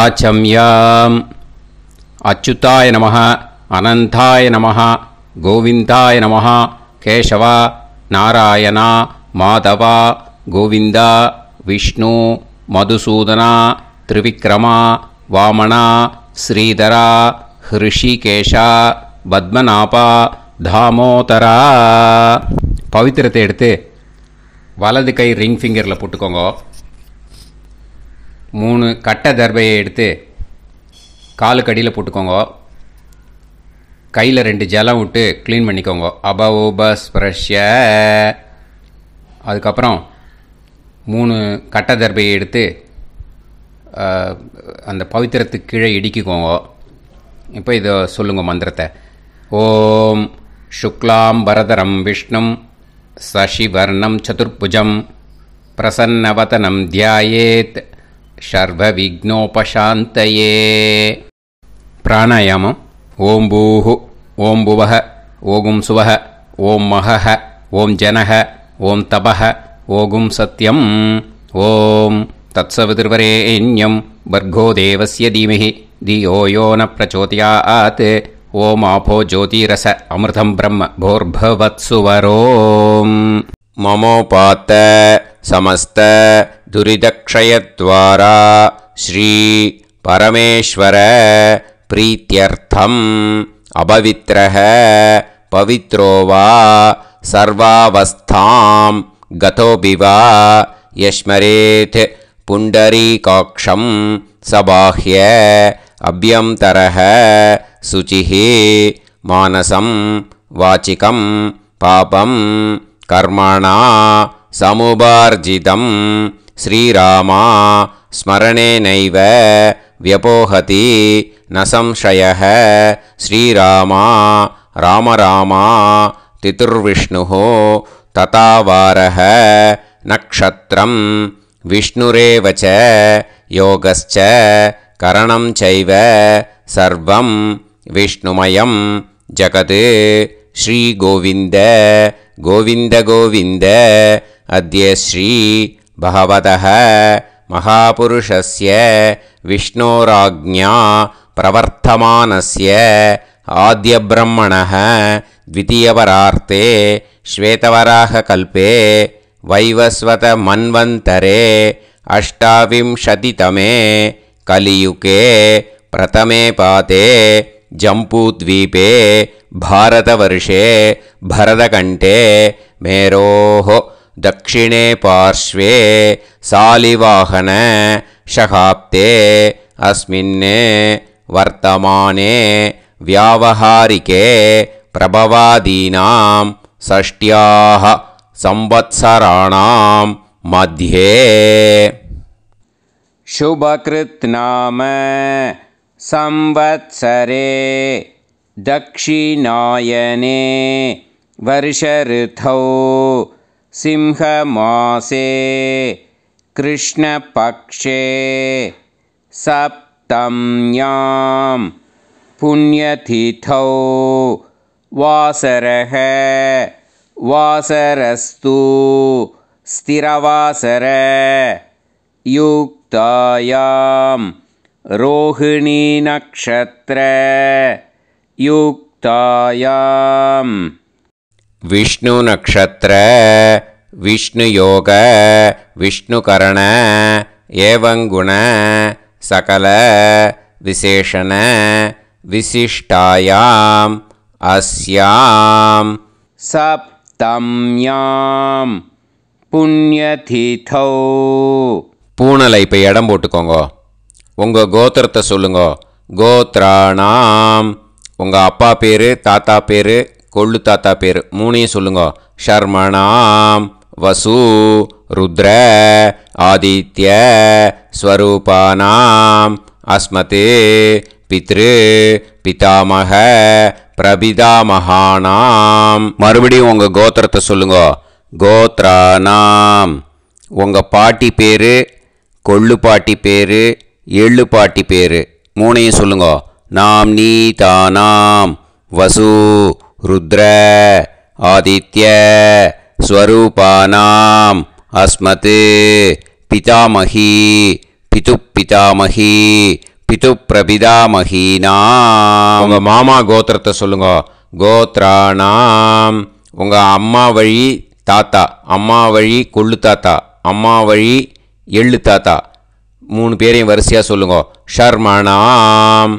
ஆச்சம்யாம் அச்சுதாய நம அனந்தாய நம கோவிந்தாய நம கேசவா நாராயணா மாதவா கோவிந்தா விஷ்ணு மதுசூதனா திரிவிக்ரமா வாமணா ஸ்ரீதரா ஹிருஷிகேஷா பத்மநாபா தாமோதரா பவித்திரத்தை எடுத்து வலது கை ரிங் ஃபிங்கரில் போட்டுக்கோங்க மூணு கட்டை தர்பையை எடுத்து காலுக்கு அடியில் போட்டுக்கோங்க கையில் ரெண்டு ஜலம் விட்டு க்ளீன் பண்ணிக்கோங்க அபவோ பஸ் ப்ரஷ்ய அதுக்கப்புறம் மூணு கட்டை தர்பையை எடுத்து அந்த பவித்திரத்துக்கு கீழே இடிக்குக்கோங்க இப்போ இதை சொல்லுங்கள் மந்திரத்தை ஓம் சுக்லாம் பரதரம் விஷ்ணும் சசிவர்ணம் சதுர்புஜம் பிரசன்னவதனம் தியாயேத் शर्वविघ्नोपशान्तये ॐ भुवः ओगुं सुवः ॐ महः ॐ जनः ॐ तपः ओगुंसत्यम् ॐ तत्सवितुर्वरेण्यं भर्गो देवस्य धीमहि धियो यो न प्रचोदयात् आत् ओमापो ज्योतिरस अमृतम् ब्रह्म भोर्भवत्सुवरो ममोपात समस्त श्री श्रीपरमेश्वर प्रीत्यर्थम् अपवित्रः पवित्रो वा सर्वावस्थां गतोपि वा यश्मरेत् पुण्डरीकाक्षं सबाह्य अभ्यन्तरः शुचिः मानसं वाचिकं पापं कर्मणा समुपार्जितं श्रीरामा स्मरणेनैव व्यपोहति न संशयः श्रीरामा रामरामा तितुर्विष्णुः ततावारः नक्षत्रं विष्णुरेव च योगश्च करणं चैव सर्वं विष्णुमयं जगत् श्रीगोविन्द गोविन्दगोविन्द अद्य भगवतः महापुरुषस्य विष्णोराज्ञा प्रवर्तमानस्य आद्यब्रह्मणः द्वितीयवरार्ते श्वेतवराहकल्पे वैवस्वतमन्वन्तरे अष्टाविंशतितमे कलियुके प्रथमे पाते जम्पूद्वीपे भारतवर्षे भरतकण्ठे मेरोः दक्षिणे पार्श्वे सालिवाहने शहाप्ते अस्मिन्ने वर्तमाने व्यावहारिके प्रभवादीनां षष्ट्याः संवत्सराणां मध्ये शुभकृत् नाम संवत्सरे दक्षिणायने वर्षऋतौ सिंहमासे कृष्णपक्षे सप्तम्यां पुण्यतिथौ वासरः वासरस्तु स्थिरवासर युक्तायां रोहिणीनक्षत्र युक्तायाम् விஷ்ணு விஷ்ணு யோக விஷ்ணு கரண ஏவங்குண சகல விசேஷண விசிஷ்டாயாம் அஸ்யாம் சப்தம்யாம் புண்ணியதிதோ பூனலை இப்போ இடம் போட்டுக்கோங்க உங்கள் கோத்திரத்தை சொல்லுங்க கோத்ராணாம் உங்கள் அப்பா பேர் தாத்தா பேர் கொள்ளு தாத்தா பேர் மூணையும் சொல்லுங்க ஷர்மணாம் வசு ருத்ர ஆதித்ய ஸ்வரூபானாம் அஸ்மதே பித்ரு பிதாமக பிரபிதாமகானாம் மறுபடியும் உங்கள் கோத்திரத்தை சொல்லுங்க கோத்ரானாம் உங்கள் பாட்டி பேரு கொள்ளு பாட்டி பேரு எள்ளு பாட்டி பேரு மூணையும் சொல்லுங்க நாம் நீ தானாம் வசூ रुद्र आदित्य स्वरूपानाम् பிதாமகி பிது पितुப்பிதாமகி பிதுப்பிரபிதாமகீனாம் உங்கள் மாமா கோத்திரத்தை சொல்லுங்க கோத்ராணாம் உங்கள் அம்மா வழி தாத்தா அம்மா வழி கொள்ளு தாத்தா அம்மா வழி எள்ளு தாத்தா மூணு பேரையும் வரிசையாக சொல்லுங்க ஷர்மணாம்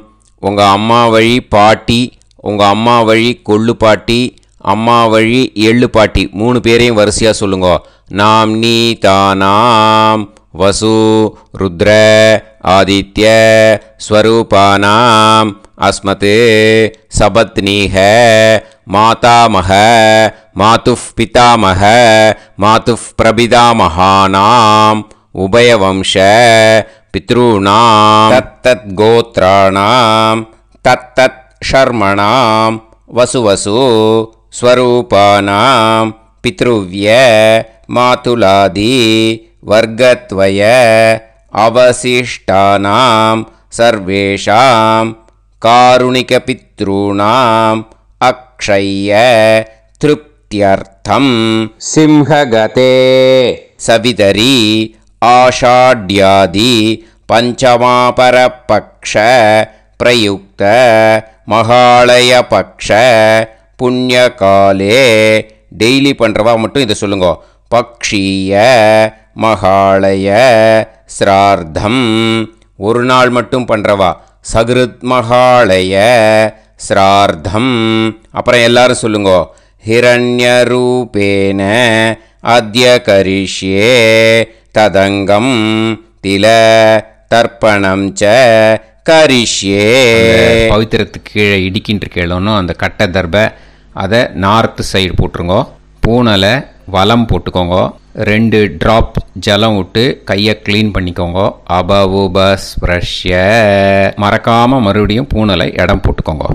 உங்கள் அம்மா வழி பாட்டி உங்கள் அம்மா வழி கொள்ளு பாட்டி அம்மா வழி எள்ளு பாட்டி மூணு பேரையும் வரிசையாக சொல்லுங்க நாம் நீ தானாம் வசு ருத்ர ஆதித்ய ஸ்வரூபானாம் சபத் சபத்னீக மாதாமக மாதுஃப் பிதாமக மாதுஃப் பிரபிதாமகானாம் உபயவம்ச பித்ருணாம் தத்தத் கோத்ராணாம் தத்தத் शर्मणां वसुवसु स्वरूपानां मातुलादी वर्गत्वय अवशिष्टानां सर्वेषां कारुणिकपितॄणाम् अक्षय्य तृप्त्यर्थं सिंहगते सवितरी आषाढ्यादि पञ्चमापरपक्ष प्रयुक्त மகாலயபக்ஷ புண்ணிய காலே டெய்லி பண்ணுறவா மட்டும் இதை சொல்லுங்க பக்ஷீய மகாலய சிரார்த்தம் ஒரு நாள் மட்டும் பண்ணுறவா சகிருத் மகாலய சிரார்த்தம் அப்புறம் எல்லாரும் சொல்லுங்க ஹிரண்ய ரூபேன அத்திய கரிஷ்யே ததங்கம் தில தர்ப்பணம் செ கரிஷே பவித்திரத்துக்கு கீழே இடிக்கின்ற கேளோன்னு அந்த கட்டை தர்பை அதை நார்த் சைடு போட்டுருங்க பூனலை வளம் போட்டுக்கோங்க ரெண்டு ட்ராப் ஜலம் விட்டு கையை க்ளீன் பண்ணிக்கோங்க அபவு பஸ் ப்ரஷ்ய மறக்காமல் மறுபடியும் பூனலை இடம் போட்டுக்கோங்க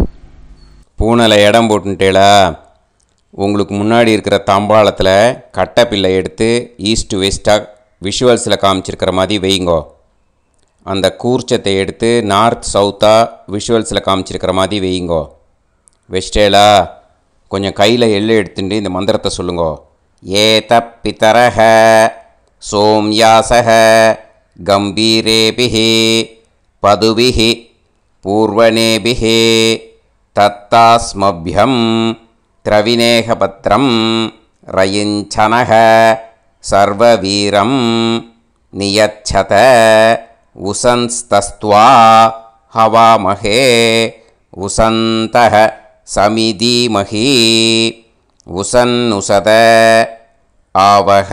பூனலை இடம் போட்டுட்டேலா உங்களுக்கு முன்னாடி இருக்கிற தாம்பாளத்தில் பில்லை எடுத்து ஈஸ்ட் வெஸ்ட்டாக விஷுவல்ஸில் காமிச்சிருக்கிற மாதிரி வைங்கோ அந்த கூர்ச்சத்தை எடுத்து நார்த் சவுத்தாக விஷுவல்ஸில் காமிச்சிருக்கிற மாதிரி வையுங்கோ வெஸ்டேலா கொஞ்சம் கையில் எள்ளு எடுத்துட்டு இந்த மந்திரத்தை சொல்லுங்கோ ஏ தப்பிதரக சோம்யாசக கம்பீரேபிஹி பதுவிஹி பூர்வனேபிஹி தத்தாஸ்மபியம் திரவிநேகபத்திரம் ரயிஞ்சனக சர்வவீரம் நியச்சத உசன்ஸ்தஸ்துவா ஹவாமஹே உசந்தக சமிதீமஹி உசன்னுசத आवह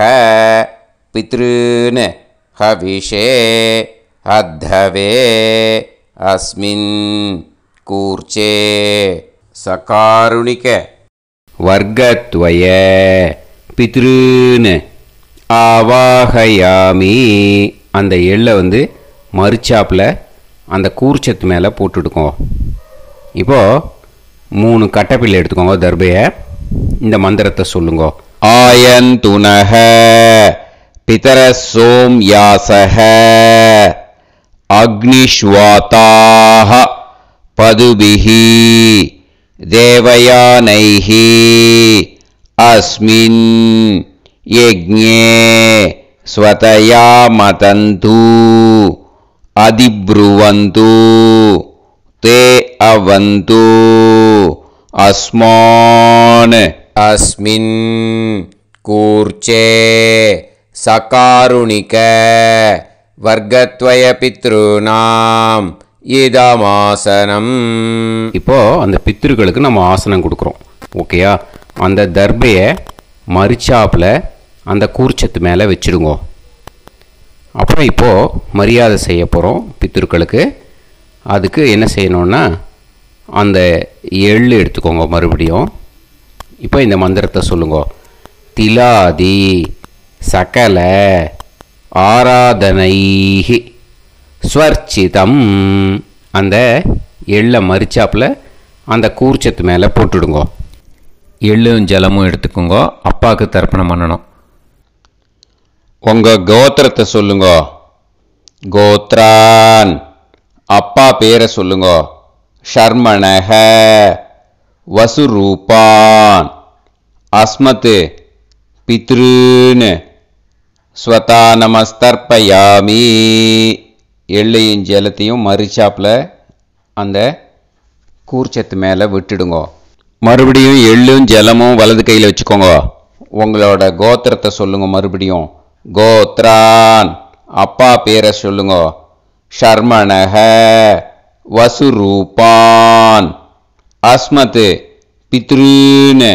ஹவிஷே हविषे அஸ்மின் अस्मिन् कूर्चे सकारुणिकवर्गद्वय பித்ருன்னு ஆவாகயாமி அந்த எள்ள வந்து மரிச்ச ஆப்ல அந்த கூர்ச்சத் மேல போட்டுடுங்கோ இப்போ மூணு கட்டப்பிலை எடுத்துக்கோங்க தர்பைய இந்த மந்திரத்தை சொல்லுங்கோ ஆயன் துனஹ பிதர ஸோம் யாஸஹ அக்னி ஸ்வாதாஹ பதுபிஹி தேவயanei அஸ்மின யக்ஞே ஸ்வதயா மதந்து அதிப்ருவந்து தே அவந்து அஸ்மான் அஸ்மின் கூர்ச்சே சகாருணிக வர்க்கத்வய பித்ருநாம் இதமாசனம் இப்போது அந்த பித்திருக்களுக்கு நம்ம ஆசனம் கொடுக்குறோம் ஓகேயா அந்த தர்பையை மறிச்சாப்பில் அந்த கூர்ச்சத்து மேலே வச்சுடுங்க அப்புறம் இப்போது மரியாதை செய்ய போகிறோம் பித்திருக்களுக்கு அதுக்கு என்ன செய்யணும்னா அந்த எள் எடுத்துக்கோங்க மறுபடியும் இப்போ இந்த மந்திரத்தை சொல்லுங்க திலாதி சகல ஆராதனைஹி ஸ்வர்ச்சிதம் அந்த எள்ளை மறிச்சாப்பில் அந்த கூர்ச்சத்து மேலே போட்டுடுங்கோ எள்ளும் ஜலமும் எடுத்துக்கோங்க அப்பாவுக்கு தர்ப்பணம் பண்ணணும் உங்கள் கோத்திரத்தை சொல்லுங்க கோத்ரான் அப்பா பேரை சொல்லுங்க ஷர்மணக வசுரூபான் அஸ்மத்து பித்ருன்னு ஸ்வதா நமஸ்தர்பயாமி எள்ளையும் ஜலத்தையும் மறுச்சாப்பில் அந்த கூர்ச்சத்து மேலே விட்டுடுங்கோ மறுபடியும் எள்ளும் ஜலமும் வலது கையில் வச்சுக்கோங்க உங்களோட கோத்திரத்தை சொல்லுங்கள் மறுபடியும் கோத்ரான் அப்பா பேரை சொல்லுங்க ஷர்மணக வசுரூபான் அஸ்மத் பித்ருன்னு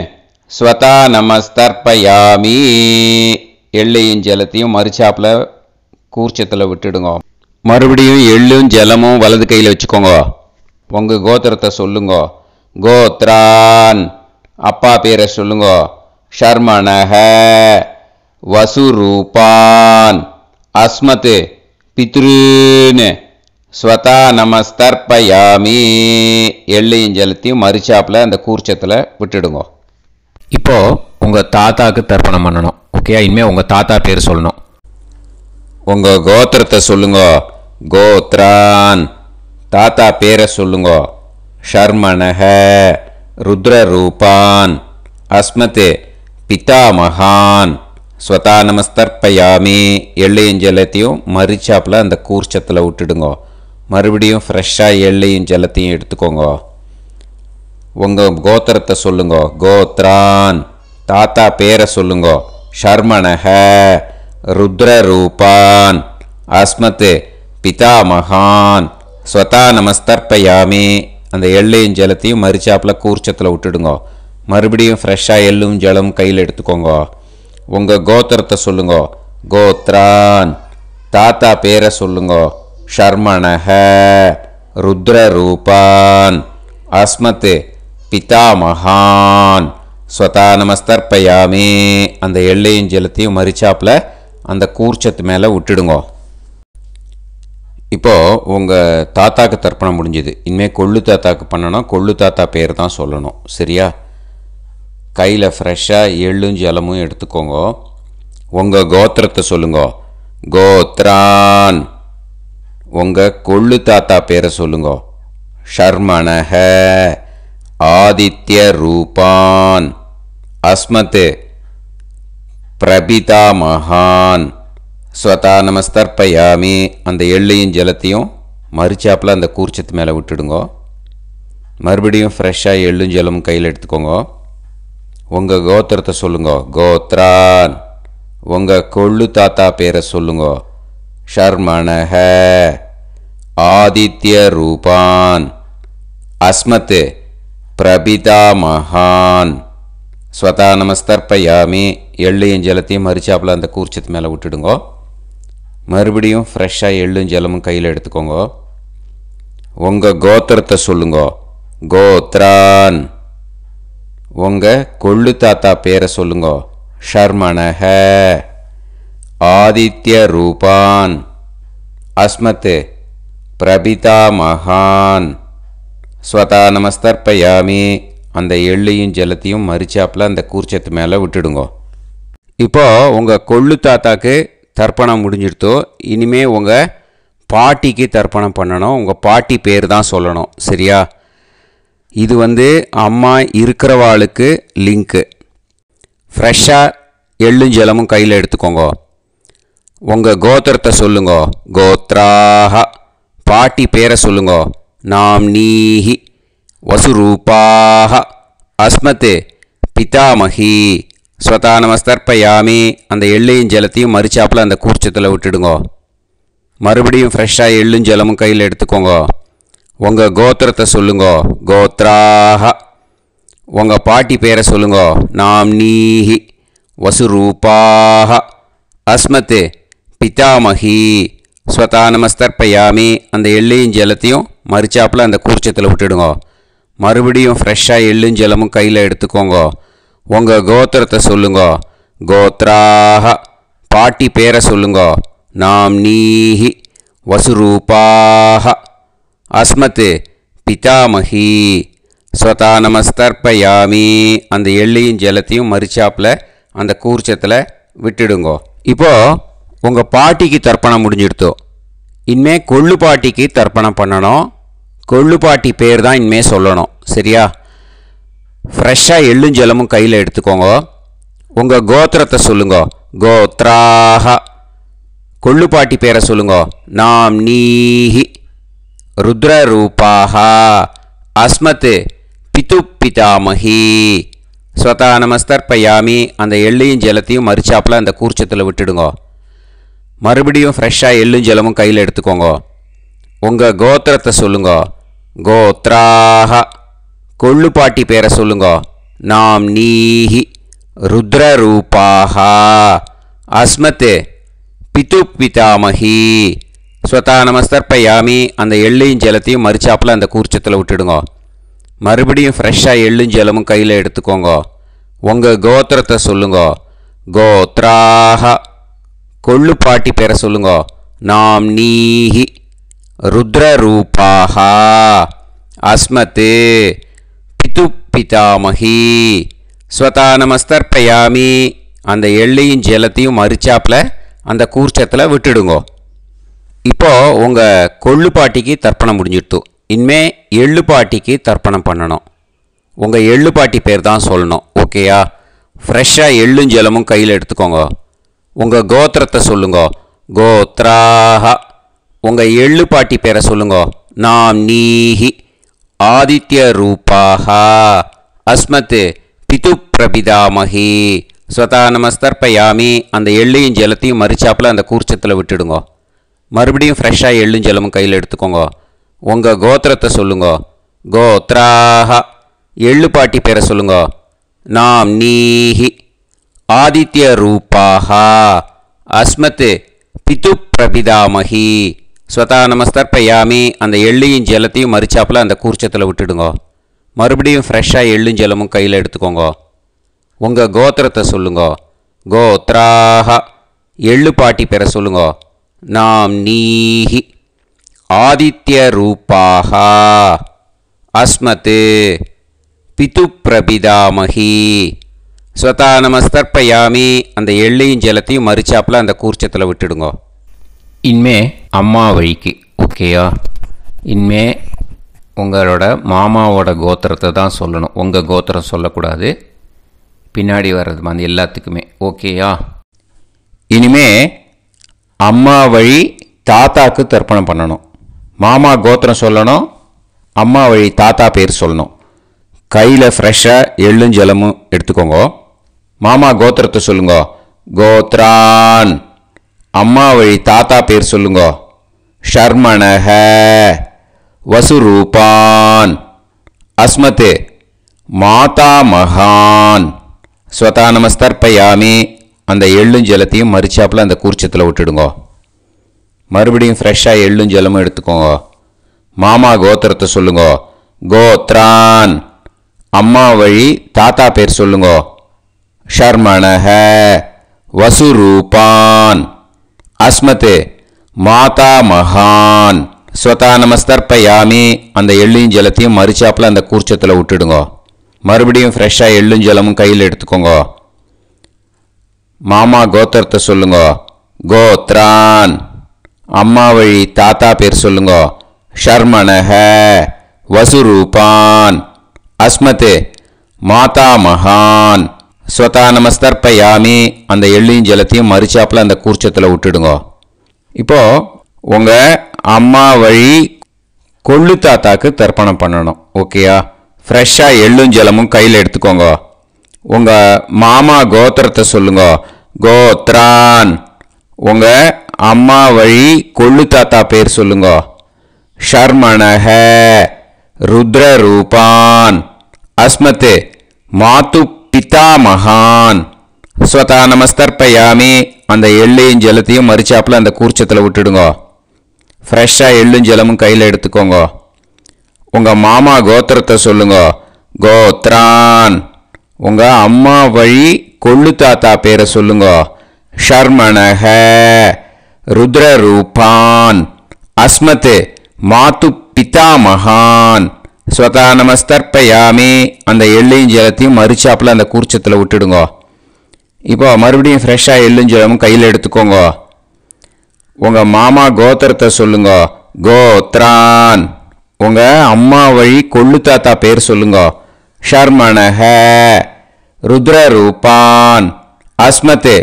ஸ்வதா நமஸ்தர்ப்பயாமி எள்ளையும் ஜலத்தையும் மறுச்சாப்பில் கூர்ச்சத்தில் விட்டுடுங்க மறுபடியும் எள்ளும் ஜலமும் வலது கையில் வச்சுக்கோங்க உங்கள் கோத்திரத்தை சொல்லுங்க கோத்ரான் அப்பா பேரை சொல்லுங்க ஷர்மணக वसुरूपान् अस्मत् பித்ருன்னு ஸ்வதா நமஸ்தர்ப்பயாமி எள்ளையும் செலுத்தியும் மறுச்சாப்பில் அந்த கூர்ச்சத்தில் விட்டுடுங்கோ இப்போது உங்கள் தாத்தாவுக்கு தர்ப்பணம் பண்ணணும் ஓகே இனிமேல் உங்கள் தாத்தா பேர் சொல்லணும் உங்கள் கோத்திரத்தை சொல்லுங்க கோத்ரான் தாத்தா பேரை சொல்லுங்க ஷர்மணக ருத்ரரூபான் அஸ்மத் பிதாமகான் ஸ்வதா ஸ்வதானமஸ்தர்ப்பயாமே எள்ளையும் ஜலத்தையும் மறிச்சாப்பில் அந்த கூர்ச்சத்தில் விட்டுடுங்க மறுபடியும் ஃப்ரெஷ்ஷாக எள்ளையும் ஜலத்தையும் எடுத்துக்கோங்க உங்கள் கோத்திரத்தை சொல்லுங்க கோத்ரான் தாத்தா பேரை சொல்லுங்க ஷர்மணஹ ருத்ரரூபான் அஸ்மத்து பிதாமகான் ஸ்வதா நமஸ்தர்ப்பயாமே அந்த எள்ளையும் ஜலத்தையும் மறிச்சாப்பில் கூர்ச்சத்தில் விட்டுடுங்க மறுபடியும் ஃப்ரெஷ்ஷாக எள்ளும் ஜலம் கையில் எடுத்துக்கோங்க உங்கள் கோத்திரத்தை சொல்லுங்கோ கோத்ரான் தாத்தா பேரை சொல்லுங்க ஷர்மணக ரூபான் அஸ்மத் பிதாமகான் ஸ்வதா நமஸ்தர்பயாமே அந்த எல்லையும் ஜலத்தையும் மறிச்சாப்பில் அந்த கூர்ச்சத்து மேலே விட்டுடுங்க இப்போது உங்கள் தாத்தாக்கு தர்ப்பணம் முடிஞ்சுது இனிமேல் கொள்ளு தாத்தாக்கு பண்ணணும் கொள்ளு தாத்தா பேர் தான் சொல்லணும் சரியா கையில் ஃப்ரெஷ்ஷாக எள்ளும் ஜலமும் எடுத்துக்கோங்க உங்கள் கோத்திரத்தை சொல்லுங்க கோத்ரான் உங்கள் கொள்ளு தாத்தா பேரை சொல்லுங்க ஷர்மணஹ ஆதித்ய ரூபான் அஸ்மத்து பிரபிதா மகான் ஸ்வதா பயாமி அந்த எள்ளையும் ஜலத்தையும் மறுச்சாப்பில் அந்த கூர்ச்சத்து மேலே விட்டுடுங்கோ மறுபடியும் ஃப்ரெஷ்ஷாக எள்ளும் ஜலமும் கையில் எடுத்துக்கோங்க உங்கள் கோத்திரத்தை சொல்லுங்க கோத்ரான் உங்கள் கொள்ளு தாத்தா பேரை சொல்லுங்க ஷர்மணஹ ஆதித்ய ரூபான் அஸ்மத்து மகான் ஸ்வதா நமஸ்தர்ப்பயாமி எள்ளையும் ஜலத்தையும் மறுச்சாப்பில் அந்த கூர்ச்சத்து மேலே விட்டுடுங்கோ மறுபடியும் ஃப்ரெஷ்ஷாக எள்ளும் ஜலமும் கையில் எடுத்துக்கோங்க உங்கள் கோத்திரத்தை சொல்லுங்க கோத்ரான் உங்கள் கொள்ளு தாத்தா பேரை சொல்லுங்கோ ஷர்மனஹ ஆதித்ய ரூபான் அஸ்மத்து பிரபிதா மகான் ஸ்வதா நமஸ்தர்பயாமி அந்த எள்ளையும் ஜலத்தையும் மறிச்சாப்பில் அந்த கூர்ச்சத்து மேலே விட்டுடுங்கோ இப்போது உங்கள் கொள்ளு தாத்தாக்கு தர்ப்பணம் முடிஞ்சிருத்தோ இனிமேல் உங்கள் பாட்டிக்கு தர்ப்பணம் பண்ணணும் உங்கள் பாட்டி பேர் தான் சொல்லணும் சரியா இது வந்து அம்மா இருக்கிறவாளுக்கு லிங்க்கு ஃப்ரெஷ்ஷாக எள்ளும் ஜலமும் கையில் எடுத்துக்கோங்க உங்கள் கோத்திரத்தை சொல்லுங்க கோத்ராக பாட்டி பேரை சொல்லுங்க நாம் நீஹி வசுரூபாக அஸ்மத்து பிதாமகி ஸ்வதா நமஸ்தர்பயாமி அந்த எள்ளையும் ஜலத்தையும் மறிச்சாப்பில் அந்த கூர்ச்சத்தில் விட்டுடுங்கோ மறுபடியும் ஃப்ரெஷ்ஷாக எள்ளும் ஜலமும் கையில் எடுத்துக்கோங்க உங்கள் கோத்திரத்தை சொல்லுங்கோ கோத்ராஹ உங்கள் பாட்டி பேரை சொல்லுங்கோ நாம்னீஹி வசுரூபாக அஸ்மத் பிதாமகி ஸ்வதா நமஸ்தர்பயாமி அந்த எள்ளையும் ஜலத்தையும் மறுச்சாப்பில் அந்த கூர்ச்சத்தில் விட்டுடுங்கோ மறுபடியும் ஃப்ரெஷ்ஷாக எள்ளும் ஜலமும் கையில் எடுத்துக்கோங்க உங்கள் கோத்திரத்தை சொல்லுங்க கோத்ராஹ பாட்டி பேரை சொல்லுங்க நாம் நீஹி வசுரூபாக அஸ்மத் பிதாமகி ஸ்வதா நமஸ்தர்பயாமி அந்த எள்ளியும் ஜலத்தையும் மறிச்சாப்பில் அந்த கூர்ச்சத்தில் விட்டுடுங்கோ இப்போது உங்கள் பாட்டிக்கு தர்ப்பணம் முடிஞ்சிடுத்தோ இனிமே கொள்ளு பாட்டிக்கு தர்ப்பணம் பண்ணணும் கொள்ளு பாட்டி பேர் தான் இனிமேல் சொல்லணும் சரியா ஃப்ரெஷ்ஷாக எள்ளும் ஜலமும் கையில் எடுத்துக்கோங்க உங்கள் கோத்திரத்தை சொல்லுங்க கொள்ளு கொள்ளுப்பாட்டி பேரை சொல்லுங்க நாம் நீஹி அஸ்மத் అస్మత్ பிதாமகி ஸ்வதா நமஸ்தர்பயாமி அந்த எள்ளையும் ஜலத்தையும் மறிச்சாப்பில் அந்த கூர்ச்சத்தில் விட்டுடுங்கோ மறுபடியும் ஃப்ரெஷ்ஷாக எள்ளும் ஜலமும் கையில் எடுத்துக்கோங்க உங்கள் கோத்திரத்தை சொல்லுங்கோ கோத்ராக கொள்ளுப்பாட்டி பேரை சொல்லுங்கோ நாம் நீஹி ருத்ரரூபாக அஸ்மத் பிது பிதாமகி ஸ்வத்தா நமஸ்தர்ப்பயாமி அந்த எள்ளையும் ஜலத்தையும் மறிச்சாப்பில் அந்த கூர்ச்சத்தில் விட்டுடுங்கோ மறுபடியும் ஃப்ரெஷ்ஷாக எள்ளும் ஜலமும் கையில் எடுத்துக்கோங்க உங்கள் கோத்திரத்தை சொல்லுங்கோ கோத்ராக கொள்ளு பாட்டி பேரை சொல்லுங்க நாம் நீஹி ருத்ரரூபாக அஸ்மத்து பித்து பிதாமகி ஸ்வதா நமஸ்தர்ப்பயாமி அந்த எள்ளையும் ஜலத்தையும் மறிச்சாப்பில் அந்த கூர்ச்சத்தில் விட்டுடுங்கோ இப்போ உங்கள் கொள்ளு பாட்டிக்கு தர்ப்பணம் முடிஞ்சிடுத்து இனிமே எள்ளு பாட்டிக்கு தர்ப்பணம் பண்ணணும் உங்கள் எள்ளு பாட்டி பேர் தான் சொல்லணும் ஓகேயா ஃப்ரெஷ்ஷாக எள்ளும் ஜலமும் கையில் எடுத்துக்கோங்க உங்கள் கோத்திரத்தை சொல்லுங்க கோத்ராஹா உங்கள் எள்ளு பாட்டி பேரை சொல்லுங்க நாம் நீஹி ஆதித்ய ரூபாஹா அஸ்மத்து பிது பிரபிதாமஹி ஸ்வதா நமஸ்தர்ப்பயாமி அந்த எள்ளையும் ஜலத்தையும் மறிச்சாப்பில் அந்த கூர்ச்சத்தில் விட்டுடுங்கோ மறுபடியும் ஃப்ரெஷ்ஷாக எள்ளுஞ்சலமும் கையில் எடுத்துக்கோங்க உங்கள் கோத்திரத்தை சொல்லுங்க கோத்ராஹா எள்ளு பாட்டி பேரை சொல்லுங்க நாம் நீஹி ஆதித்ய ரூபாஹா அஸ்மத்து பித்து பிரபிதாமகி ஸ்வதா நமஸ்தர்பயாமி அந்த எள்ளையும் ஜலத்தையும் மறிச்சாப்பில் அந்த கூர்ச்சத்தில் விட்டுடுங்க மறுபடியும் ஃப்ரெஷ்ஷாக எள்ளும் ஜலமும் கையில் எடுத்துக்கோங்க உங்கள் கோத்திரத்தை சொல்லுங்க கோத்ராஹா எள்ளு பாட்டி பேரை சொல்லுங்க ரூபாக அஸ்மத்து अस्मत् பிரபிதாமகி ஸ்வதா நமஸ்தர்ப்பயாமி அந்த எள்ளையும் ஜலத்தையும் மறுச்சாப்பில் அந்த கூர்ச்சத்தில் விட்டுடுங்க இன்மே அம்மா வழிக்கு ஓகேயா இன்மே உங்களோட மாமாவோட கோத்திரத்தை தான் சொல்லணும் உங்கள் கோத்திரம் சொல்லக்கூடாது பின்னாடி வர்றது மாதிரி எல்லாத்துக்குமே ஓகேயா இனிமே அம்மா வழி தாத்தாக்கு தர்ப்பணம் பண்ணணும் மாமா கோத்திரம் சொல்லணும் அம்மா வழி தாத்தா பேர் சொல்லணும் கையில் ஃப்ரெஷ்ஷாக எள்ளும் ஜலமும் எடுத்துக்கோங்க மாமா கோத்திரத்தை சொல்லுங்க கோத்ரான் அம்மா வழி தாத்தா பேர் சொல்லுங்கோ ஷர்மணக வசுரூபான் அஸ்மத்து மாதா மகான் ஸ்வதா நமஸ்தர்ப்பயாமி அந்த எள்ளும் ஜலத்தையும் மறிச்சாப்பில் அந்த கூர்ச்சத்தில் விட்டுடுங்க மறுபடியும் ஃப்ரெஷ்ஷாக எள்ளும் ஜலமும் எடுத்துக்கோங்க மாமா கோத்திரத்தை சொல்லுங்க கோத்ரான் அம்மா வழி தாத்தா பேர் சொல்லுங்க ஷர்மணஹ வசுரூபான் அஸ்மத்து மாதா மகான் ஸ்வதா நமஸ்தர்ப்பயாமி அந்த எள்ளும் ஜலத்தையும் மறிச்சாப்பில் அந்த கூர்ச்சத்தில் விட்டுடுங்க மறுபடியும் ஃப்ரெஷ்ஷாக எள்ளும் ஜலமும் கையில் எடுத்துக்கோங்க மாமா கோத்திரத்தை சொல்லுங்க கோத்ரான் அம்மா வழி தாத்தா பேர் சொல்லுங்கோ ஷர்மனஹ வசுரூபான் அஸ்மத்து மாதா மகான் ஸ்வதா நமஸ்தர்ப்பயாமி அந்த எள்ளியும் ஜலத்தையும் மறுச்சாப்பில் அந்த கூர்ச்சத்தில் விட்டுடுங்கோ இப்போது உங்கள் அம்மா வழி கொள்ளு தாத்தாக்கு தர்ப்பணம் பண்ணணும் ஓகேயா ஃப்ரெஷ்ஷாக எள்ளும் ஜலமும் கையில் எடுத்துக்கோங்க உங்கள் மாமா கோத்திரத்தை சொல்லுங்க கோத்ரான் உங்கள் அம்மா வழி கொள்ளு தாத்தா பேர் சொல்லுங்க ஷர்மணஹ ருத்ர ரூபான் அஸ்மத் மாத்து பிதா மகான் ஸ்வதா பையாமி அந்த எள்ளையும் ஜலத்தையும் மறிச்சாப்பில் அந்த கூர்ச்சத்தில் விட்டுடுங்க ஃப்ரெஷ்ஷாக எள்ளும் ஜலமும் கையில் எடுத்துக்கோங்க உங்கள் மாமா கோத்திரத்தை சொல்லுங்க கோத்ரான் உங்கள் அம்மா வழி கொள்ளு தாத்தா பேரை சொல்லுங்க ஷர்மணக ருத்ரரூபான் அஸ்மத் மாத்து பிதாமகான் ஸ்வதா நமஸ்தர்பயாமே அந்த எள்ளையும் ஜலத்தையும் மறுச்சாப்பில் அந்த கூர்ச்சத்தில் விட்டுடுங்க இப்போ மறுபடியும் ஃப்ரெஷ்ஷாக ஜலமும் கையில் எடுத்துக்கோங்க உங்கள் மாமா கோத்திரத்தை சொல்லுங்க கோத்ரான் உங்கள் அம்மா வழி கொள்ளு தாத்தா பேர் சொல்லுங்க ஷர்மணக ருத்ரரூபான் அஸ்மத்து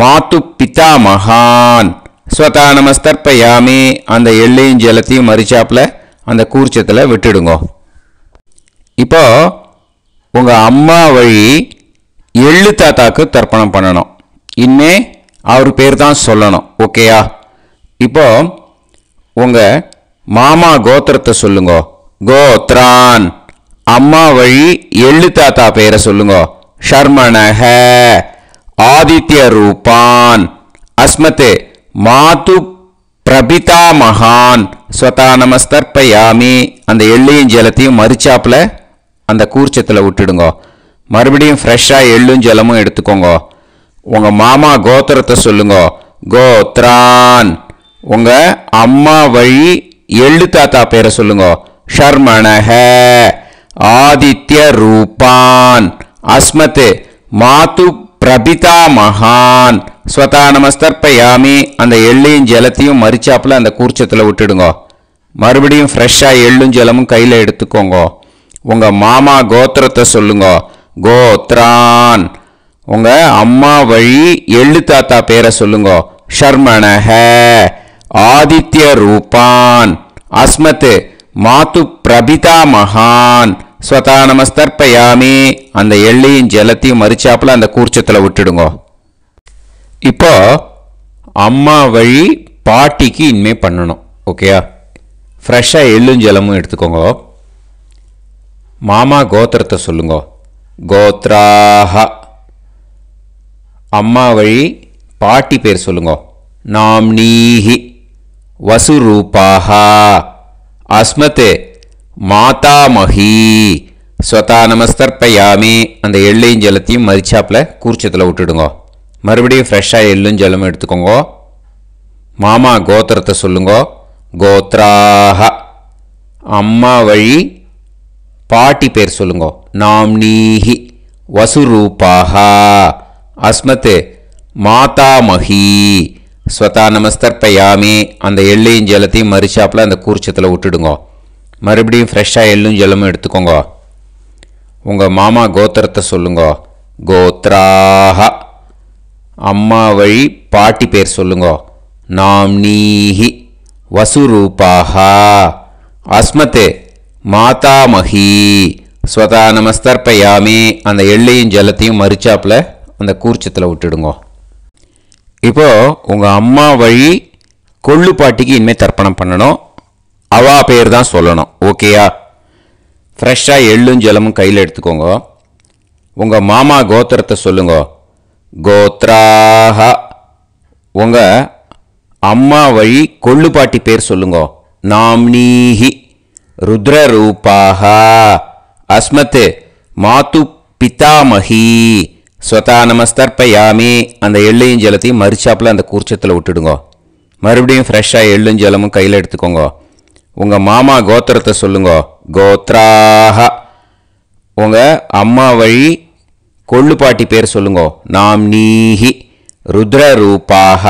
மாத்து பிதா மகான் ஸ்வதா நமஸ்தர்ப்பயாமி அந்த எள்ளையும் ஜலத்தையும் மறிச்சாப்பில் அந்த கூர்ச்சத்தில் விட்டுடுங்க இப்போ உங்கள் அம்மா வழி எள்ளு தாத்தாக்கு தர்ப்பணம் பண்ணணும் இன்னே அவர் பேர் தான் சொல்லணும் ஓகேயா இப்போ உங்கள் மாமா கோத்திரத்தை சொல்லுங்க கோத்ரான் அம்மா வழி எள்ளு தாத்தா பெயரை சொல்லுங்க ஷர்மணக ஆதித்ய ரூபான் அஸ்மத்து மாது பிரபிதா மகான் ஸ்வதா நமஸ்தர்பயாமி அந்த எள்ளையும் ஜலத்தையும் மறிச்சாப்புல அந்த கூர்ச்சத்தில் விட்டுடுங்கோ மறுபடியும் ஃப்ரெஷ்ஷாக எள்ளும் ஜலமும் எடுத்துக்கோங்க உங்கள் மாமா கோத்திரத்தை சொல்லுங்க கோத்ரான் உங்கள் அம்மா வழி எள்ளு தாத்தா பேரை சொல்லுங்க ஷர்மனஹ ஆதித்ய ரூபான் அஸ்மத் மாத்து பிரபிதா மகான் ஸ்வதா நமஸ்தர்ப்பயாமி அந்த எள்ளையும் ஜலத்தையும் மறிச்சாப்பில் அந்த கூர்ச்சத்தில் விட்டுடுங்கோ மறுபடியும் ஃப்ரெஷ்ஷாக எள்ளும் ஜலமும் கையில் எடுத்துக்கோங்கோ உங்கள் மாமா கோத்திரத்தை சொல்லுங்க கோத்ரான் உங்கள் அம்மா வழி எள்ளு தாத்தா பேரை சொல்லுங்க ஷர்மணஹ ஆதித்ய ரூபான் அஸ்மத்து மாத்து பிரபிதா மகான் ஸ்வதா நமஸ்தர்பயாமி அந்த எள்ளியும் ஜலத்தையும் மறிச்சாப்புல அந்த கூர்ச்சத்தில் விட்டுடுங்க இப்போ அம்மா வழி பாட்டிக்கு இனிமே பண்ணணும் ஓகேயா ஃப்ரெஷ்ஷாக எள்ளும் ஜலமும் எடுத்துக்கோங்க மாமா கோத்திரத்தை சொல்லுங்க கோத்ராஹ அம்மா வழி பாட்டி பேர் சொல்லுங்க நாம் நீஹி வசுரூபாஹா அஸ்மத் மாதாமகி ஸ்வதா நமஸ்தர்ப்பயாமி அந்த எள்ளையும் ஜலத்தையும் மதிச்சாப்பில் கூர்ச்சத்தில் விட்டுடுங்க மறுபடியும் ஃப்ரெஷ்ஷாக எள்ளும் ஜலமும் எடுத்துக்கோங்க மாமா கோத்திரத்தை சொல்லுங்க கோத்ராஹ அம்மா வழி பாட்டி பேர் சொல்லுங்கோ நாம் நீஹி வசுரூபாக அஸ்மத் மாதாமகி ஸ்வதா நமஸ்தர்ப்பயாமி அந்த எள்ளையும் ஜலத்தையும் மறுச்சாப்பில் அந்த கூர்ச்சத்தில் விட்டுடுங்க மறுபடியும் ஃப்ரெஷ்ஷாக எள்ளும் ஜலமும் எடுத்துக்கோங்க உங்கள் மாமா கோத்திரத்தை சொல்லுங்க கோத்ராக அம்மா வழி பாட்டி பேர் சொல்லுங்க நாம்னீஹி வசுரூபாகா அஸ்மத்து மாதாமஹி ஸ்வதா நமஸ்தர்பயாமி அந்த எள்ளையும் ஜலத்தையும் மறுச்சாப்பில் அந்த கூர்ச்சத்தில் விட்டுடுங்க இப்போது உங்கள் அம்மா வழி கொள்ளு பாட்டிக்கு இனிமேல் தர்ப்பணம் பண்ணணும் அவா பேர் தான் சொல்லணும் ஓகேயா ஃப்ரெஷ்ஷாக எள்ளும் ஜலமும் கையில் எடுத்துக்கோங்க உங்கள் மாமா கோத்திரத்தை சொல்லுங்க கோத்ராஹா உங்கள் அம்மா வழி கொள்ளு பாட்டி பேர் சொல்லுங்க நாம்னீஹி ரூபாக அஸ்மத்து மாத்து பிதாமகி ஸ்வதா நமஸ்தர்ப்பயாமி அந்த எள்ளையும் ஜலத்தையும் மறிச்சாப்பில் அந்த கூர்ச்சத்தில் விட்டுடுங்க மறுபடியும் ஃப்ரெஷ்ஷாக எள்ளும் ஜலமும் கையில் எடுத்துக்கோங்க உங்கள் மாமா கோத்திரத்தை சொல்லுங்க கோத்ராக உங்கள் அம்மா வழி கொள்ளுப்பாட்டி பேர் சொல்லுங்கோ நாம் நீஹி ருத்ர ரூபாக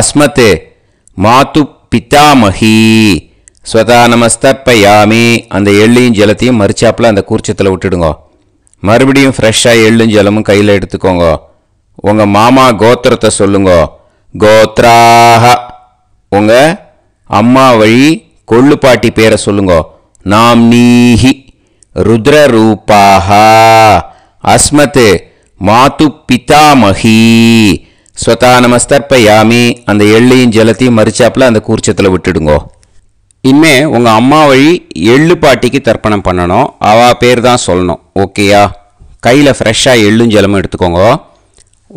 அஸ்மத்து மாத்து பித்தாமஹி ஸ்வதா நமஸ்தர்ப்பயாமி அந்த எள்ளையும் ஜலத்தையும் மறிச்சாப்பில் அந்த கூர்ச்சத்தில் விட்டுடுங்க மறுபடியும் ஃப்ரெஷ்ஷாக எள்ளும் ஜலமும் கையில் எடுத்துக்கோங்க உங்கள் மாமா கோத்திரத்தை சொல்லுங்க கோத்ராக உங்கள் அம்மா வழி கொள்ளுப்பாட்டி பேரை சொல்லுங்க நாம் நீஹி ருத்ர அஸ்மத்து மாத்து பிதாமகி ஸ்வதா நமஸ்தர்ப்பயாமி அந்த எள்ளையும் ஜலத்தையும் மறிச்சாப்பில் அந்த கூர்ச்சத்தில் விட்டுடுங்கோ இனிமே உங்கள் அம்மா வழி எள்ளு பாட்டிக்கு தர்ப்பணம் பண்ணணும் அவள் பேர் தான் சொல்லணும் ஓகேயா கையில் ஃப்ரெஷ்ஷாக எள்ளும் ஜலமும் எடுத்துக்கோங்க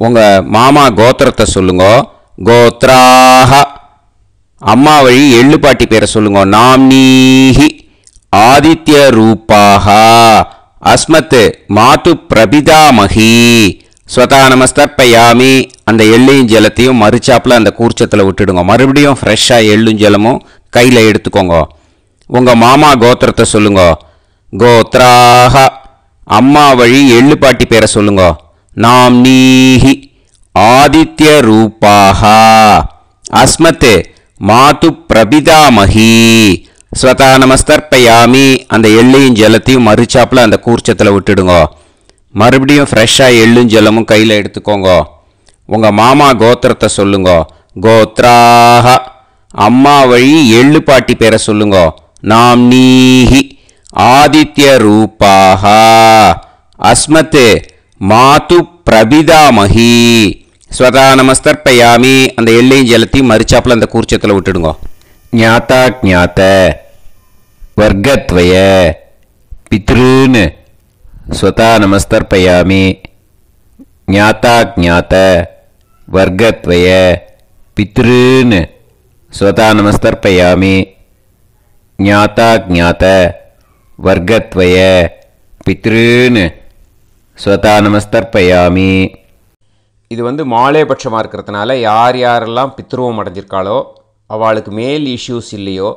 உங்கள் மாமா கோத்திரத்தை சொல்லுங்க கோத்ராக அம்மா வழி எள்ளு பாட்டி பேரை சொல்லுங்க நாம்னீஹி ஆதித்ய ரூபாகா அஸ்மத்து மாத்து பிரபிதாமகி ஸ்வதா நமஸ்தர்ப்பயாமி அந்த எள்ளையும் ஜலத்தையும் மறுச்சாப்பில் அந்த கூர்ச்சத்தில் விட்டுடுங்க மறுபடியும் ஃப்ரெஷ்ஷாக எள்ளும் ஜலமும் கையில் எடுத்துக்கோங்க உங்கள் மாமா கோத்திரத்தை சொல்லுங்க கோத்ராஹா அம்மா வழி எள்ளுப்பாட்டி பேரை சொல்லுங்க நாம் நீஹி ஆதித்ய ரூபாஹா அஸ்மத்து மாத்து பிரபிதாமகி ஸ்வதா நமஸ்தர்ப்பயாமி அந்த எள்ளையும் ஜலத்தையும் மறுச்சாப்பில் அந்த கூர்ச்சத்தில் விட்டுடுங்க மறுபடியும் ஃப்ரெஷ்ஷாக எள்ளும் ஜலமும் கையில் எடுத்துக்கோங்க உங்கள் மாமா கோத்திரத்தை சொல்லுங்க கோத்ராஹா அம்மா வழி எள்ளு பாட்டி பேரை சொல்லுங்க நாம் நீஹி ஆதித்ய ரூபாகா அஸ்மத்து மாது பிரபிதாமகி ஸ்வதா நமஸ்தர்ப்பயாமி அந்த எல்லையும் ஜலத்தையும் மறிச்சாப்பில் அந்த கூர்ச்சத்தில் விட்டுடுங்கோ ஞாத்தா ஜாத்த வர்க்கத்வய பித்ருன்னு ஸ்வதா நமஸ்தர்ப்பயாமி ஞாத்தா ஜாத்த வர்க்கத்வய பித்ருன்னு ஸ்வதா ஞாத்தா ஜாத்த வர்க்கத்வய பித்ருன்னு ஸ்வதா நமஸ்தர்ப்பயாமி இது வந்து பட்சமாக இருக்கிறதுனால யார் யாரெல்லாம் பித்ருவம் அடைஞ்சிருக்காளோ அவளுக்கு மேல் இஷ்யூஸ் இல்லையோ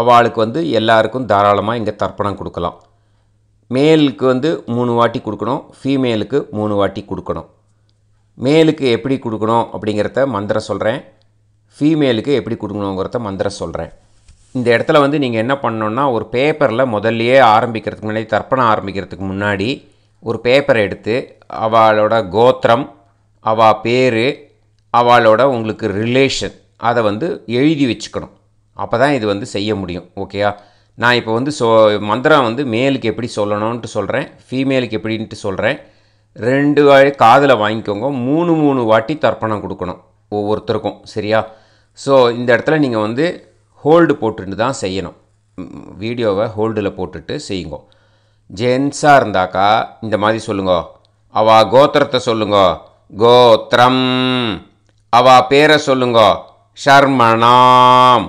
அவளுக்கு வந்து எல்லாருக்கும் தாராளமாக இங்கே தர்ப்பணம் கொடுக்கலாம் மேலுக்கு வந்து மூணு வாட்டி கொடுக்கணும் ஃபீமேலுக்கு மூணு வாட்டி கொடுக்கணும் மேலுக்கு எப்படி கொடுக்கணும் அப்படிங்கிறத மந்திரம் சொல்கிறேன் ஃபீமேலுக்கு எப்படி கொடுக்கணுங்கிறத மந்திரம் சொல்கிறேன் இந்த இடத்துல வந்து நீங்கள் என்ன பண்ணணுன்னா ஒரு பேப்பரில் முதல்லையே ஆரம்பிக்கிறதுக்கு முன்னாடி தர்ப்பணம் ஆரம்பிக்கிறதுக்கு முன்னாடி ஒரு பேப்பரை எடுத்து அவளோட கோத்திரம் அவள் பேர் அவளோட உங்களுக்கு ரிலேஷன் அதை வந்து எழுதி வச்சுக்கணும் அப்போ தான் இது வந்து செய்ய முடியும் ஓகேயா நான் இப்போ வந்து சோ மந்திரம் வந்து மேலுக்கு எப்படி சொல்லணும்ன்ட்டு சொல்கிறேன் ஃபீமேலுக்கு எப்படின்ட்டு சொல்கிறேன் ரெண்டு காதில் வாங்கிக்கோங்க மூணு மூணு வாட்டி தர்ப்பணம் கொடுக்கணும் ஒவ்வொருத்தருக்கும் சரியா ஸோ இந்த இடத்துல நீங்கள் வந்து ஹோல்டு போட்டுட்டு தான் செய்யணும் வீடியோவை ஹோல்டில் போட்டுட்டு செய்யுங்க ஜென்ஸாக இருந்தாக்கா இந்த மாதிரி சொல்லுங்க அவா கோத்திரத்தை சொல்லுங்க கோத்திரம் அவா பேரை சொல்லுங்க ஷர்மணாம்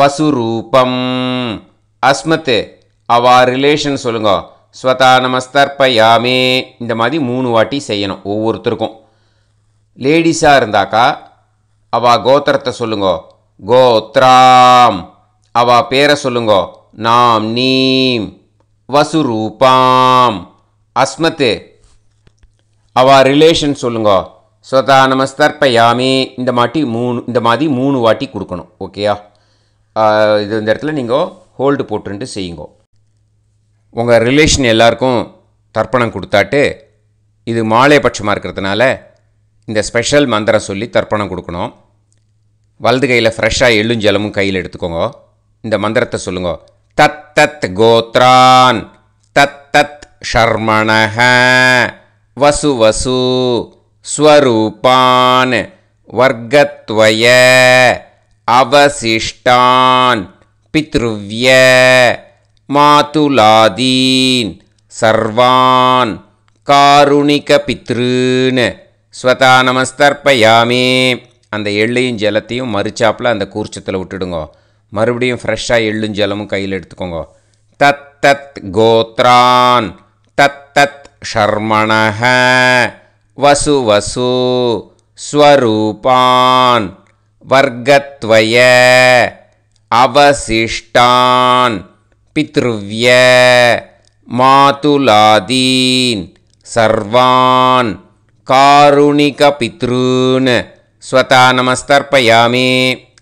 வசுரூபம் அஸ்மத்து அவா ரிலேஷன் சொல்லுங்க ஸ்வதா நமஸ்தர்பயாமே இந்த மாதிரி மூணு வாட்டி செய்யணும் ஒவ்வொருத்தருக்கும் லேடிஸாக இருந்தாக்கா அவா கோத்திரத்தை சொல்லுங்கோ கோத்ராம் அவா பேரை சொல்லுங்கோ நாம் நீம் வசுரூபாம் அஸ்மத்து அவா ரிலேஷன் சொல்லுங்கோ ஸ்வதா நமஸ்தர்ப்பயாமி இந்த மாட்டி மூணு இந்த மாதிரி மூணு வாட்டி கொடுக்கணும் ஓகேயா இது இந்த இடத்துல நீங்கள் ஹோல்டு போட்டுன்ட்டு செய்யுங்கோ உங்கள் ரிலேஷன் எல்லாருக்கும் தர்ப்பணம் கொடுத்தாட்டு இது மாலை பட்சமாக இருக்கிறதுனால இந்த ஸ்பெஷல் மந்திரம் சொல்லி தர்ப்பணம் கொடுக்கணும் வலது கையில் ஃப்ரெஷ்ஷாக எள்ளும் ஜலமும் கையில் எடுத்துக்கோங்க இந்த மந்திரத்தை சொல்லுங்க தத் தத் கோத்ரான் தத் தத் ஷர்மணஹ வசு வசு ஸ்வரூபான் வர்க்கத்வய அவசிஷ்டான் பித்ருவிய மாதுலாதீன் சர்வான் காருணிக பித்ருன்னு ஸ்வதா நமஸ்தர்ப்பயாமே அந்த எள்ளையும் ஜலத்தையும் மறுச்சாப்பில் அந்த கூர்ச்சத்தில் விட்டுடுங்க மறுபடியும் ஃப்ரெஷ்ஷாக எள்ளும் ஜலமும் கையில் எடுத்துக்கோங்க தத் தத் கோத்ரான் தத் தத் ஷர்மணஹ வசு வசு ஸ்வரூபான் வர்க்கத்வய அவசிஷ்டான் பித்ருவ்ய மாதுலாதீன் சர்வான் காருணிக பித்ருன்னு ஸ்வதா நமஸ்தர்ப்பயாமி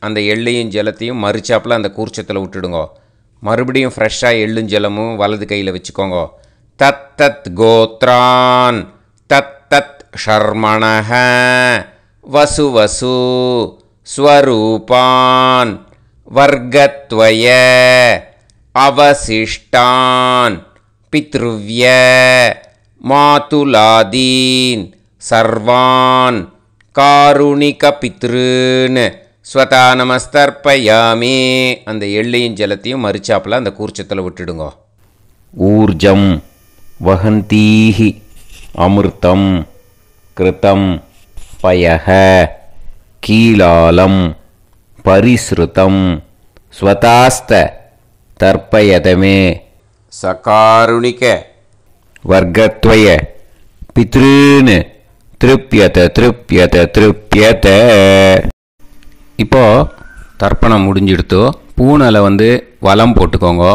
அந்த எள்ளையும் ஜலத்தையும் மறுச்சாப்பில் அந்த கூர்ச்சத்தில் விட்டுடுங்கோ மறுபடியும் ஃப்ரெஷ்ஷாக எள்ளும் ஜலமும் வலது கையில் வச்சுக்கோங்க தத் தத் கோத்ரான் தத் தத் ஷர்மணக வசு வசு ஸ்வரூபான் வர்க்கத்வய அவசிஷ்டான் பித்ருவ்ய மாதுலாதீன் சர்வான் காருணிக பித்ருன்னு ஸ்வதா நமஸ்தர்ப்பயாமே அந்த எள்ளையும் ஜலத்தையும் மறிச்சாப்பில் அந்த கூர்ச்சத்தில் விட்டுடுங்க ஊர்ஜம் வகந்தீஹி அமிர்தம் கிருத்தம் பயக கீழாலம் பரிஸ்ருதம் ஸ்வதாஸ்த தர்ப்பயதமே சகாருணிக வர்க்கத்வய பித்ருன்னு திருப்பியத்தை திருப்பியத்தை திருப்பியத்தை இப்போது தர்ப்பணம் முடிஞ்சிடுத்து பூனலை வந்து வலம் போட்டுக்கோங்க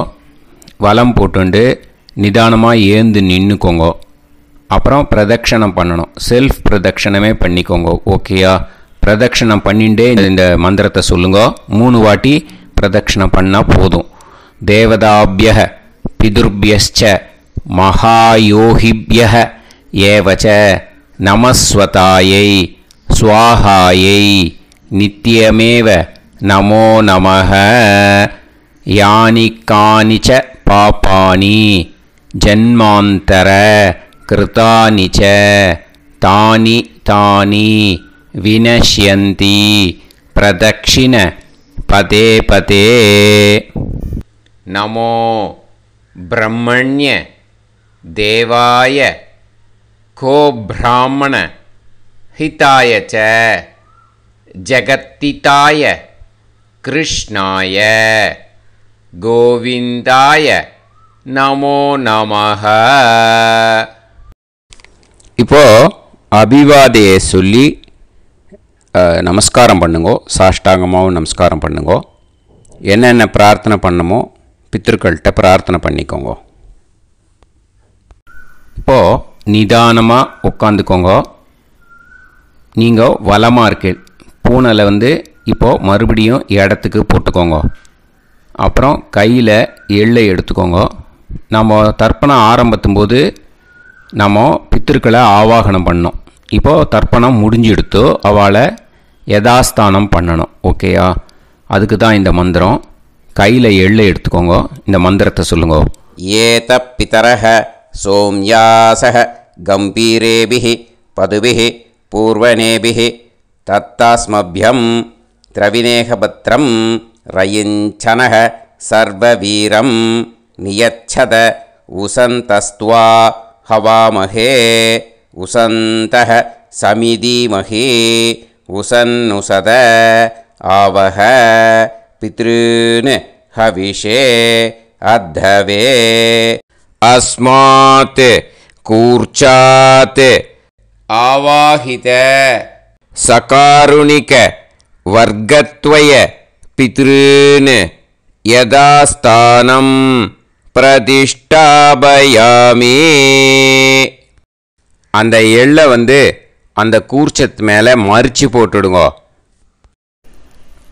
வலம் போட்டுண்டு நிதானமாக ஏந்து நின்றுக்கோங்க அப்புறம் பிரதட்சணம் பண்ணணும் செல்ஃப் பிரதட்சணமே பண்ணிக்கோங்க ஓகேயா பிரதட்சணம் பண்ணிண்டே இந்த மந்திரத்தை சொல்லுங்க மூணு வாட்டி பிரதட்சணம் பண்ணால் போதும் தேவதாபிய பிதுர்பியஸ்ச மகாயோகிபிய ஏவச்ச नमस्वताय स्वाहाय नित्यमेव नमो नमः यानि कानि च पापानि जन्मान्तर कृतानि च तानि तानि विनश्यन्ति प्रदक्षिण पते पते नमो ब्रह्मण्य देवाय கோபிராமண ஹிதாய हिताय च जगत्तिताय கோவிந்தாய நமோ நமக இப்போ அபிவாதையை சொல்லி நமஸ்காரம் பண்ணுங்கோ சாஷ்டாங்கமாகவும் நமஸ்காரம் பண்ணுங்கோ என்னென்ன பிரார்த்தனை பண்ணமோ பித்திருக்கள்கிட்ட பிரார்த்தனை பண்ணிக்கோங்க இப்போது நிதானமாக உட்காந்துக்கோங்க நீங்கள் வளமாக இருக்குது பூனலை வந்து இப்போது மறுபடியும் இடத்துக்கு போட்டுக்கோங்க அப்புறம் கையில் எள்ளை எடுத்துக்கோங்க நம்ம தர்ப்பணம் ஆரம்பத்தும் போது நம்ம பித்திருக்களை ஆவாகனம் பண்ணோம் இப்போது தர்ப்பணம் முடிஞ்சு எடுத்து அவளை யதாஸ்தானம் பண்ணணும் ஓகேயா அதுக்கு தான் இந்த மந்திரம் கையில் எள்ளை எடுத்துக்கோங்க இந்த மந்திரத்தை சொல்லுங்க ஏத பிதரக सोम्या सह गम्भीरेभिः पदुभिः पूर्वनेभिः तत्तास्मभ्यं त्रविनेहपत्रं रयिञ्छनः सर्ववीरं नियच्छद उसन्तस्त्वा हवामहे उसन्तः समिदीमही उसन्नुसद आवह पितॄन् हविषे अद्धवे அஸ்மாத் கூர்ச்சாத் ஆவாஹித சகாருணிக वर्गत्वय பித்ருன் யதாஸ்தானம் பிரதிஷ்டாபயாமே அந்த எள்ளை வந்து அந்த கூர்ச்சத்து மேலே மறித்து போட்டுடுங்கோ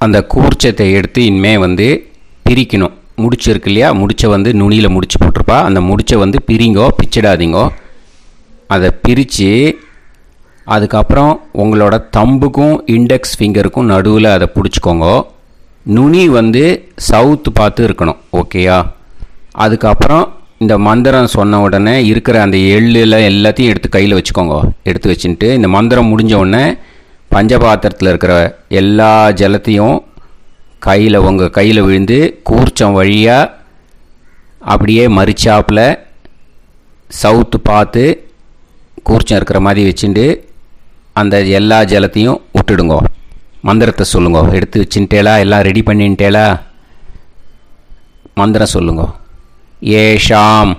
அந்த கூர்ச்சத்தை எடுத்து இனிமே வந்து பிரிக்கணும் முடிச்சிருக்கு இல்லையா முடிச்சை வந்து நுனியில் முடிச்சு போட்டிருப்பா அந்த முடிச்சை வந்து பிரிங்கோ பிச்சிடாதீங்கோ அதை பிரித்து அதுக்கப்புறம் உங்களோட தம்புக்கும் இண்டெக்ஸ் ஃபிங்கருக்கும் நடுவில் அதை பிடிச்சிக்கோங்க நுனி வந்து சவுத்து பார்த்து இருக்கணும் ஓகேயா அதுக்கப்புறம் இந்த மந்திரம் சொன்ன உடனே இருக்கிற அந்த எள்ளில் எல்லாத்தையும் எடுத்து கையில் வச்சுக்கோங்க எடுத்து வச்சுட்டு இந்த மந்திரம் முடிஞ்ச உடனே பஞ்சபாத்திரத்தில் இருக்கிற எல்லா ஜலத்தையும் கையில் உங்கள் கையில் விழுந்து கூர்ச்சம் வழியாக அப்படியே மறிச்சாப்பில் சவுத்து பார்த்து கூர்ச்சம் இருக்கிற மாதிரி வச்சுட்டு அந்த எல்லா ஜலத்தையும் விட்டுடுங்க மந்திரத்தை சொல்லுங்க எடுத்து வச்சுட்டேலா எல்லாம் ரெடி பண்ணிட்டேலா மந்திரம் சொல்லுங்க ஏஷாம்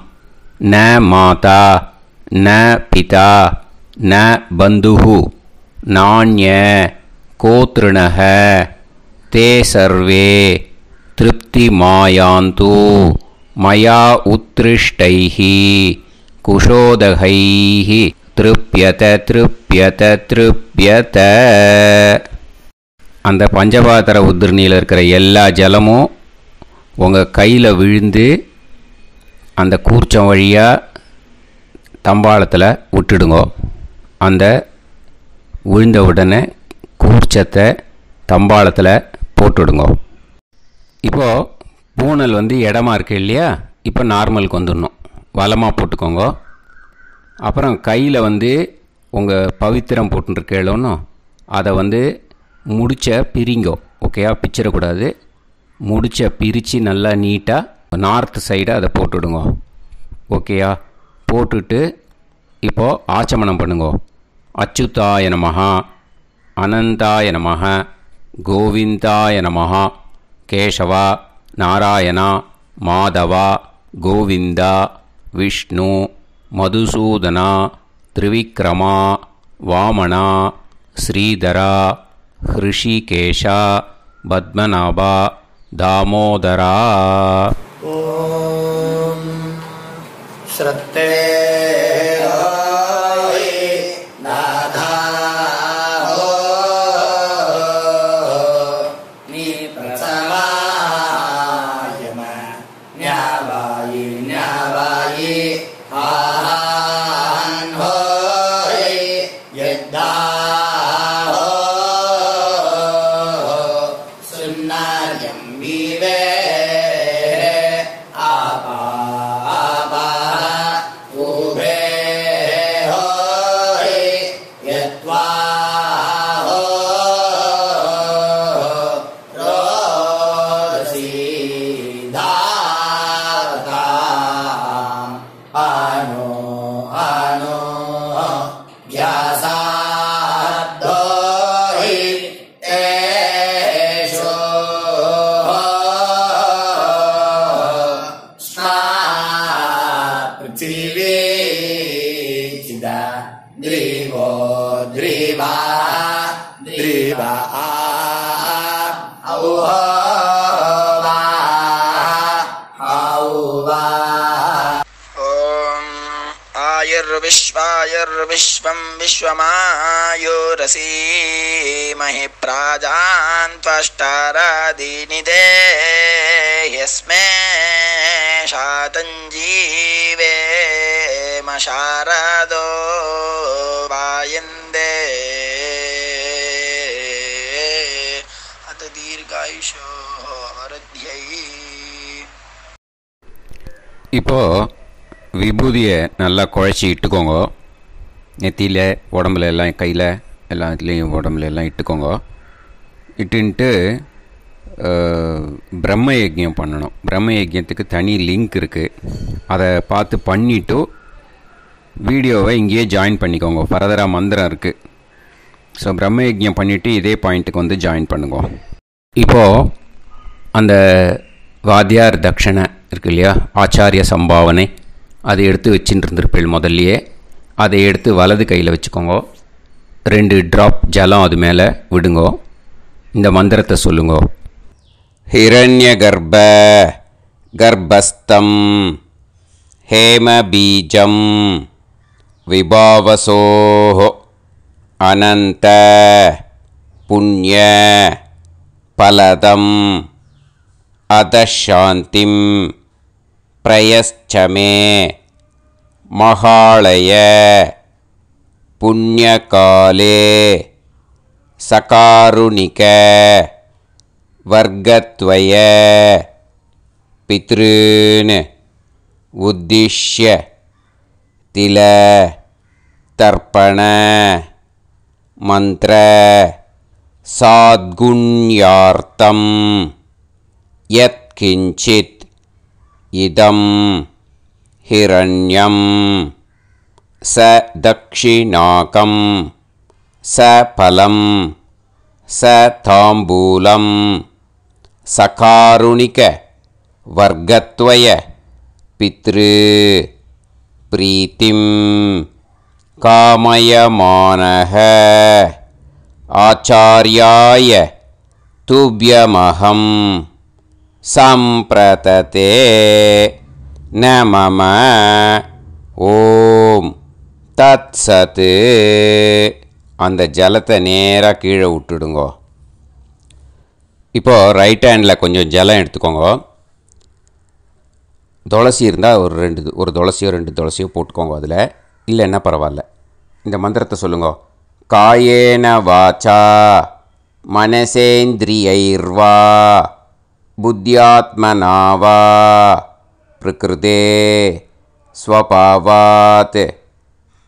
ந மாதா ந பிதா ந பந்துஹு நாண்ய கோத்ருணக தே சர்வே திருப்தி மாயாந்து மயா उत्तृष्टैः குஷோதகைஹி திருப்பியத திருப்பியத திருப்பியத அந்த பஞ்சபாத்திர உத்ரணியில் இருக்கிற எல்லா ஜலமும் உங்கள் கையில் விழுந்து அந்த கூர்ச்சம் வழியாக தம்பாளத்தில் விட்டுடுங்க அந்த விழுந்த உடனே கூர்ச்சத்தை தம்பாளத்தில் போட்டுவிடுங்கோ இப்போது பூனல் வந்து இடமா இருக்குது இல்லையா இப்போ நார்மலுக்கு வந்துடணும் வளமாக போட்டுக்கோங்க அப்புறம் கையில் வந்து உங்கள் பவித்திரம் போட்டுருக்கேளோன்னு அதை வந்து முடிச்ச பிரிங்கோ ஓகேயா பிச்சிடக்கூடாது முடிச்ச பிரித்து நல்லா நீட்டாக நார்த் சைடாக அதை போட்டுவிடுங்க ஓகேயா போட்டுட்டு இப்போது ஆச்சமனம் பண்ணுங்க அச்சுத்தாய நமகா அனந்தாய மகா गोविन्दाय नमः केशव नारायण माधव गोविंद विष्णु मधुसूदन त्रिविक्रम वामण श्रीधर हृषिकेश पद्मनाभ दामोदरा ॐ श्रद्धे विश्वं विश्वमायोरसीमहि प्राजान् त्वष्टारादीनि देह्यस्मे शातञ्जीवेम शारदो वायन्दे अत दीर्घायुषो वृद्ध्यै இப்போ விபூதியை நல்லா குழச்சி இட்டுக்கோங்க நெத்தியில் உடம்புல எல்லாம் கையில் எல்லா இதுலேயும் உடம்புல எல்லாம் இட்டுக்கோங்க இட்டுன்ட்டு பிரம்ம யஜ்யம் பண்ணணும் பிரம்ம யஜ்யத்துக்கு தனி லிங்க் இருக்குது அதை பார்த்து பண்ணிவிட்டு வீடியோவை இங்கேயே ஜாயின் பண்ணிக்கோங்க ஃபர்தராக மந்திரம் இருக்குது ஸோ பிரம்ம யஜ்யம் பண்ணிவிட்டு இதே பாயிண்ட்டுக்கு வந்து ஜாயின் பண்ணுங்க இப்போது அந்த வாத்தியார் தட்சணை இருக்கு இல்லையா ஆச்சாரிய சம்பாவனை அதை எடுத்து வச்சுட்டு இருந்திருப்பேள் முதல்லையே அதை எடுத்து வலது கையில் வச்சுக்கோங்க ரெண்டு ட்ராப் ஜலம் அது மேலே விடுங்கோ இந்த மந்திரத்தை சொல்லுங்கோ ஹிரண்ய கர்ப்ப கர்ப்பஸ்தம் ஹேமபீஜம் விபாவசோஹோ அனந்த புண்ணிய பலதம் அதாந்திம் பிரயச்சமே महालय पुण्यकाले वर्गत्वय पितॄन् उद्दिश्य मंत्र, मन्त्रसाद्गुण्यार्थं यत्किञ्चित् इदम् हिरण्यम् स दक्षिणाकम् स फलम् स सकारुणिकवर्गत्वय पितृ प्रीतिम् कामयमानः आचार्याय तुभ्यमहं सम्प्रतते न ஓம் தத் சத்து அந்த ஜலத்தை நேராக கீழே விட்டுடுங்கோ இப்போது ரைட் ஹேண்டில் கொஞ்சம் ஜலம் எடுத்துக்கோங்க துளசி இருந்தால் ஒரு ரெண்டு ஒரு துளசியோ ரெண்டு துளசியோ போட்டுக்கோங்க அதில் இல்லைன்னா பரவாயில்ல இந்த மந்திரத்தை சொல்லுங்க காயேன வாச்சா மனசேந்திரியைர்வா புத்தியாத்மனாவா प्रकृते स्वपावात्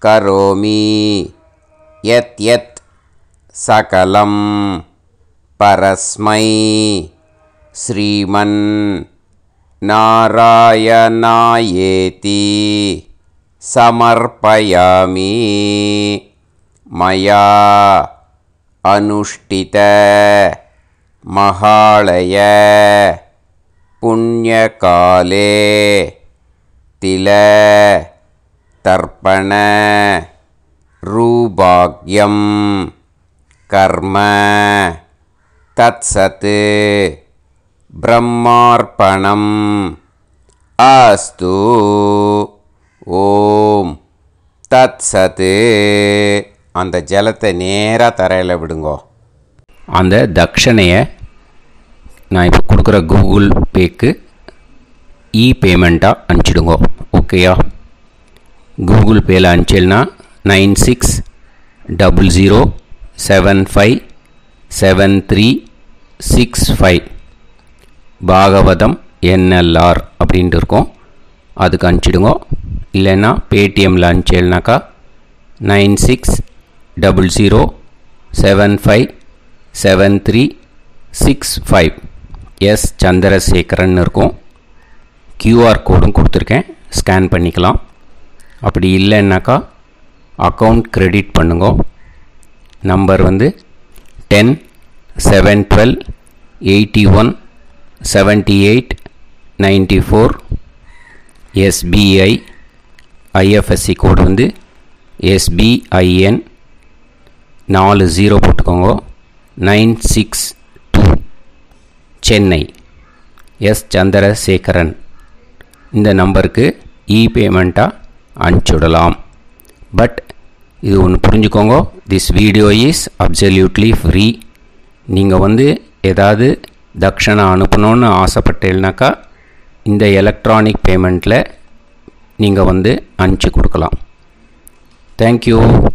करोमि यत् यत् सकलं परस्मै श्रीमन् नारायणायेति समर्पयामि मया अनुष्ठित महालय புண்ணியகாலே தில தர்ப்பண ரூபாக்யம் கர்ம தத்சத்து பிரம்மார்ப்பணம் அஸ்து ஓம் தத்சத்து அந்த ஜலத்தை நேராக தரையில் விடுங்கோ அந்த தட்சணையை நான் இப்போ கொடுக்குற கூகுள் பேக்கு இ பேமெண்ட்டாக அனுப்பிச்சிடுங்க ஓகேயா கூகுள் பேயில் அனுப்பிச்சல்னா nine six double zero seven five seven three six five Bhagavatam NLR அப்படின்ட்டு இருக்கோம் அதுக்கு அனுப்பிச்சிடுங்க இல்லைன்னா பேடிஎம்மில் அனுப்பிச்சல்னாக்கா nine six double zero seven five seven three six five S Chandrasekaran இருக்கும் கியூஆர் கோடும் கொடுத்துருக்கேன் ஸ்கேன் பண்ணிக்கலாம் அப்படி இல்லைன்னாக்கா அக்கௌண்ட் க்ரெடிட் பண்ணுங்க நம்பர் வந்து ten seven twelve eighty one seventy eight ninety four SBI IFSC code வந்து எஸ்பிஐஎன் நாலு ஜீரோ போட்டுக்கோங்க nine six Chennai S Chandrasekaran இந்த நம்பருக்கு இ பேமெண்ட்டாக அனுப்பிச்சுடலாம் பட் இது ஒன்று புரிஞ்சுக்கோங்க this video is absolutely free நீங்கள் வந்து ஏதாவது தக்ஷணம் அனுப்பணும்னு ஆசைப்பட்டேன்னாக்கா இந்த எலக்ட்ரானிக் பேமெண்ட்டில் நீங்கள் வந்து அனுப்பிச்சி கொடுக்கலாம் தேங்க்யூ